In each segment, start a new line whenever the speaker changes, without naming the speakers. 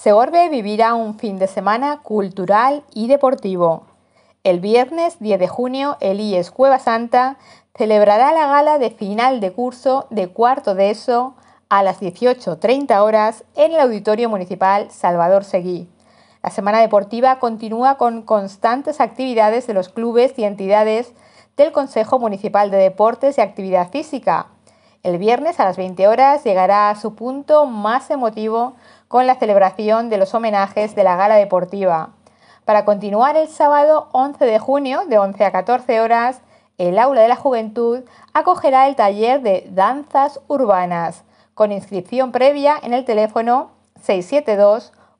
Segorbe vivirá un fin de semana cultural y deportivo. El viernes 10 de junio, el IES Cueva Santa celebrará la gala de final de curso de cuarto de ESO a las 18.30 horas en el Auditorio Municipal Salvador Seguí. La semana deportiva continúa con constantes actividades de los clubes y entidades del Consejo Municipal de Deportes y Actividad Física. El viernes a las 20 horas llegará a su punto más emotivo con la celebración de los homenajes de la gala deportiva. Para continuar el sábado 11 de junio de 11 a 14 horas, el Aula de la Juventud acogerá el taller de danzas urbanas, con inscripción previa en el teléfono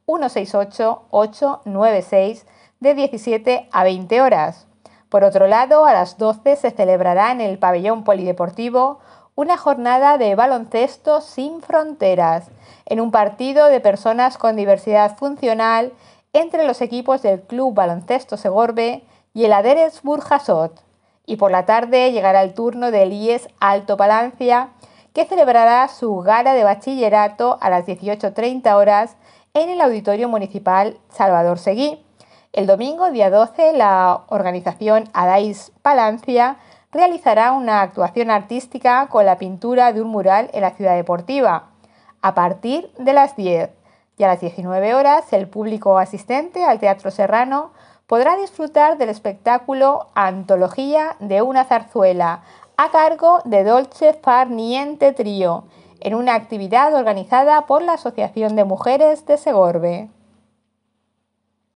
672-168-896 de 17 a 20 horas. Por otro lado, a las 12 se celebrará en el pabellón polideportivo una jornada de baloncesto sin fronteras, en un partido de personas con diversidad funcional entre los equipos del Club Baloncesto Segorbe y el Aderes Burjasot. Y por la tarde llegará el turno del IES Alto Palancia, que celebrará su gala de bachillerato a las 18.30 horas en el Auditorio Municipal Salvador Seguí. El domingo, día 12, la organización Adais Palancia realizará una actuación artística con la pintura de un mural en la ciudad deportiva, a partir de las 10. Y a las 19 horas, el público asistente al Teatro Serrano podrá disfrutar del espectáculo Antología de una zarzuela, a cargo de Dolce Farniente Trío, en una actividad organizada por la Asociación de Mujeres de Segorbe.